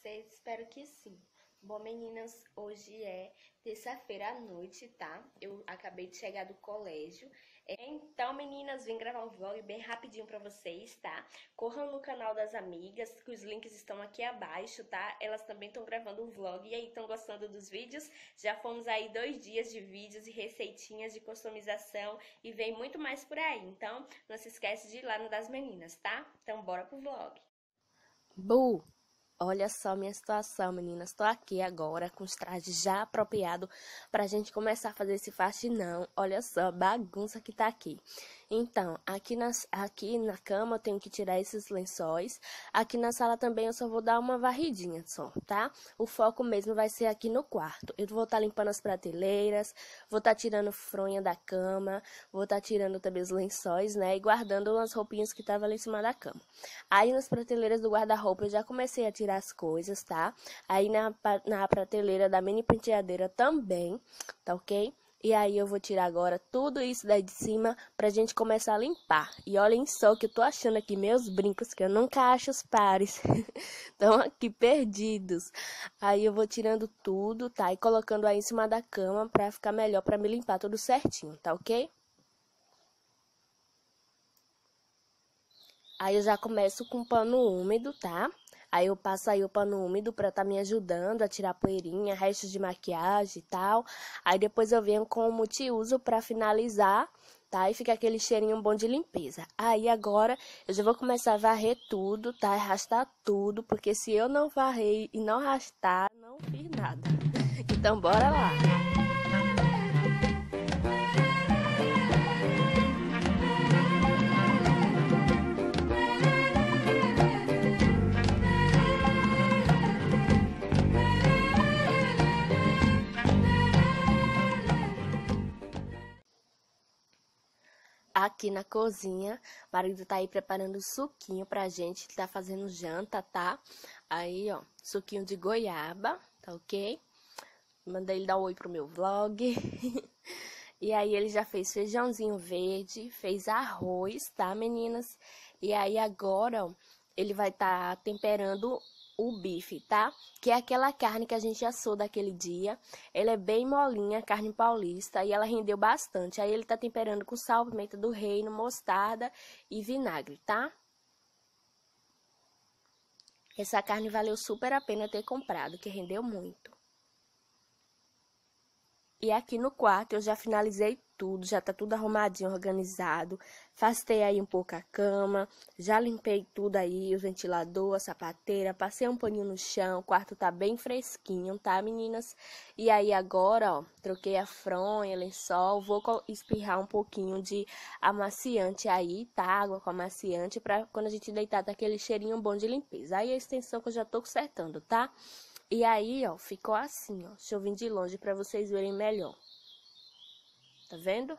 vocês? Espero que sim. Bom, meninas, hoje é terça-feira à noite, tá? Eu acabei de chegar do colégio. É, então, meninas, vim gravar um vlog bem rapidinho pra vocês, tá? Corram no canal das amigas, que os links estão aqui abaixo, tá? Elas também estão gravando um vlog e aí estão gostando dos vídeos. Já fomos aí dois dias de vídeos e receitinhas de customização e vem muito mais por aí. Então, não se esquece de ir lá no das meninas, tá? Então, bora pro vlog. Boo! Olha só minha situação, meninas. Estou aqui agora com os trajes já apropriados para a gente começar a fazer esse faxinão. Olha só a bagunça que tá aqui. Então, aqui, na aqui na cama eu tenho que tirar esses lençóis. Aqui na sala também eu só vou dar uma varridinha só, tá? O foco mesmo vai ser aqui no quarto. Eu vou estar tá limpando as prateleiras, vou estar tá tirando fronha da cama, vou estar tá tirando também os lençóis, né? E guardando as roupinhas que estavam ali em cima da cama. Aí nas prateleiras do guarda-roupa eu já comecei a tirar as coisas, tá? Aí na, na prateleira da mini penteadeira também, tá ok? E aí eu vou tirar agora tudo isso daí de cima pra gente começar a limpar. E olhem só que eu tô achando aqui meus brincos, que eu nunca acho os pares. Estão aqui perdidos. Aí eu vou tirando tudo, tá? E colocando aí em cima da cama pra ficar melhor, pra me limpar tudo certinho, tá ok? Aí eu já começo com um pano úmido, tá? Aí eu passo aí o pano úmido pra tá me ajudando a tirar poeirinha, restos de maquiagem e tal. Aí depois eu venho com o multiuso pra finalizar, tá? E fica aquele cheirinho bom de limpeza. Aí agora eu já vou começar a varrer tudo, tá? Arrastar rastar tudo, porque se eu não varrer e não rastar, não fiz nada. Então bora lá! aqui na cozinha. O marido tá aí preparando suquinho pra gente. Ele tá fazendo janta, tá? Aí, ó, suquinho de goiaba, tá ok? Mandei ele dar um oi pro meu vlog. e aí, ele já fez feijãozinho verde, fez arroz, tá, meninas? E aí, agora, ó, ele vai estar tá temperando o bife, tá? Que é aquela carne que a gente assou daquele dia. Ela é bem molinha, carne paulista, e ela rendeu bastante. Aí ele tá temperando com sal, pimenta do reino, mostarda e vinagre, tá? Essa carne valeu super a pena ter comprado, que rendeu muito. E aqui no quarto eu já finalizei tudo, já tá tudo arrumadinho, organizado. Fastei aí um pouco a cama, já limpei tudo aí, o ventilador, a sapateira, passei um paninho no chão, o quarto tá bem fresquinho, tá, meninas? E aí agora, ó, troquei a fronha, lençol, vou espirrar um pouquinho de amaciante aí, tá? Água com amaciante pra quando a gente deitar tá aquele cheirinho bom de limpeza. Aí a extensão que eu já tô consertando, tá? E aí, ó, ficou assim, ó. Deixa eu vir de longe para vocês verem melhor. Tá vendo?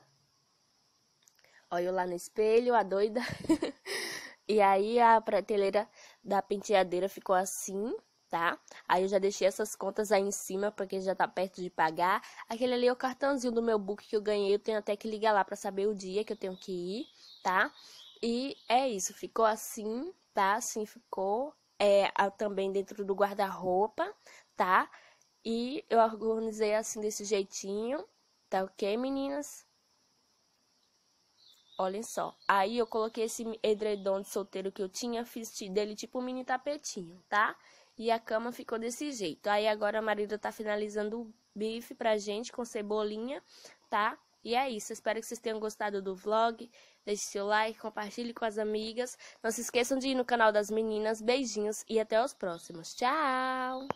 Olha eu lá no espelho, a doida. e aí a prateleira da penteadeira ficou assim, tá? Aí eu já deixei essas contas aí em cima porque já tá perto de pagar. Aquele ali é o cartãozinho do meu book que eu ganhei, eu tenho até que ligar lá para saber o dia que eu tenho que ir, tá? E é isso, ficou assim, tá? Assim ficou é, também dentro do guarda-roupa, tá? E eu organizei assim desse jeitinho, tá ok, meninas? Olhem só. Aí eu coloquei esse edredom de solteiro que eu tinha, fiz dele tipo um mini tapetinho, tá? E a cama ficou desse jeito. Aí agora a marido tá finalizando o bife pra gente com cebolinha, tá? E é isso, espero que vocês tenham gostado do vlog. Deixe seu like, compartilhe com as amigas. Não se esqueçam de ir no canal das meninas. Beijinhos e até os próximos. Tchau!